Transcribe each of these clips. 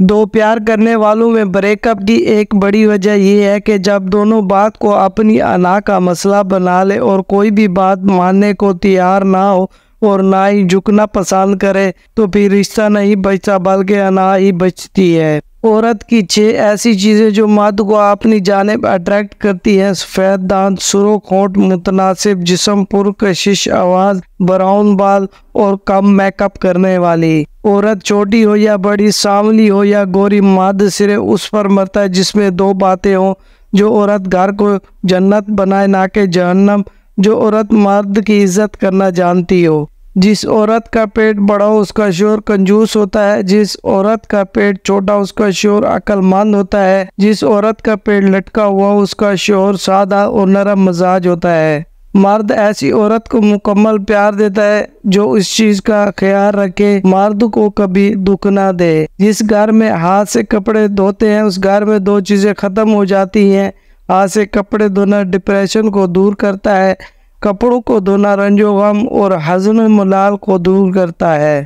दो प्यार करने वालों में ब्रेकअप की एक बड़ी वजह यह है कि जब दोनों बात को अपनी अना का मसला बना ले और कोई भी बात मानने को तैयार ना हो और ना ही झुकना पसंद करे तो फिर रिश्ता नहीं बचता बल्कि अना ही बचती है औरत की छः ऐसी चीज़ें जो मर्द को अपनी जानब अट्रैक्ट करती हैं सफ़ेद दांत सुरों खोट मुतनासिब जिसम पुरकशिश आवाज़ ब्राउन बाल और कम मेकअप करने वाली औरत छोटी हो या बड़ी सांवली हो या गोरी मर्द सिरे उस पर मरता है जिसमें दो बातें हों जो औरत घर को जन्नत बनाए ना के जहन्नम जो औरत मर्द की इज्जत करना जानती हो जिस औरत का पेट बड़ा उसका शोर कंजूस होता है जिस औरत का पेट छोटा उसका शोर अक्लमंद होता है जिस औरत का पेट लटका हुआ उसका शोर सादा और नरम मजाज होता है मर्द ऐसी औरत को मुकम्मल प्यार देता है जो उस चीज का ख्याल रखे मर्द को कभी दुख ना दे जिस घर में हाथ से कपड़े धोते हैं उस घर में दो चीजें खत्म हो जाती हैं हाथ से कपड़े धोना डिप्रेशन को दूर करता है कपड़ों को धोना रंजो गम और हजन मलाल को दूर करता है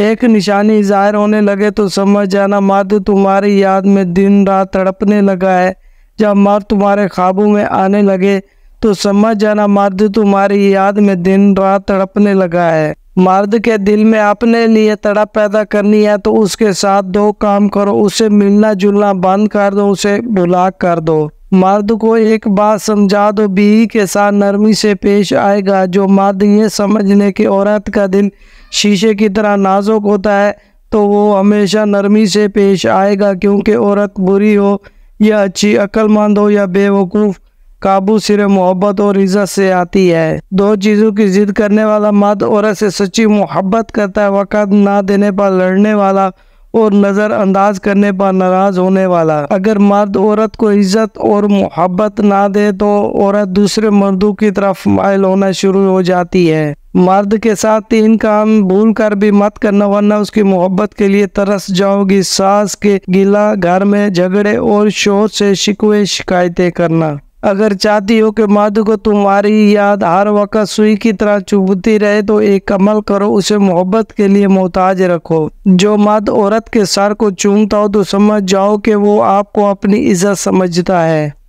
एक निशानी ज़ाहिर होने लगे तो समझ जाना मर्द तुम्हारी याद में दिन रात तड़पने लगा है जब मर्द तुम्हारे ख्वाबों में आने लगे तो समझ जाना मर्द तुम्हारी याद में दिन रात तड़पने लगा है मर्द के दिल में अपने लिए तड़प पैदा करनी है तो उसके साथ दो काम करो उसे मिलना जुलना बंद कर दो उसे बुला कर दो मर्द को एक बात समझा दो बीवी के साथ नरमी से पेश आएगा जो मर्द ये समझ ले कि औरत का दिल शीशे की तरह नाजुक होता है तो वो हमेशा नरमी से पेश आएगा क्योंकि औरत बुरी हो या अच्छी अक्लमंद हो या बेवकूफ़ काबू सिर मोहब्बत और इज़्ज़त से आती है दो चीज़ों की ज़िद करने वाला मर्द औरत से सच्ची मोहब्बत करता है वक़्त ना देने पर लड़ने वाला और नज़रअंदाज करने पर नाराज़ होने वाला अगर मर्द औरत को इज्जत और मोहब्बत ना दे तो औरत दूसरे मर्दों की तरफ मायल होना शुरू हो जाती है मर्द के साथ तीन काम भूल कर भी मत करना वरना उसकी मोहब्बत के लिए तरस जाओगी सास के गिला घर में झगड़े और शोर से शिकवे शिकायतें करना अगर चाहती हो कि माधु को तुम्हारी याद हर वक्त सुई की तरह चुभती रहे तो एक अमल करो उसे मोहब्बत के लिए मोहताज रखो जो मर्द औरत के सर को चूमता हो तो समझ जाओ कि वो आपको अपनी इज्जत समझता है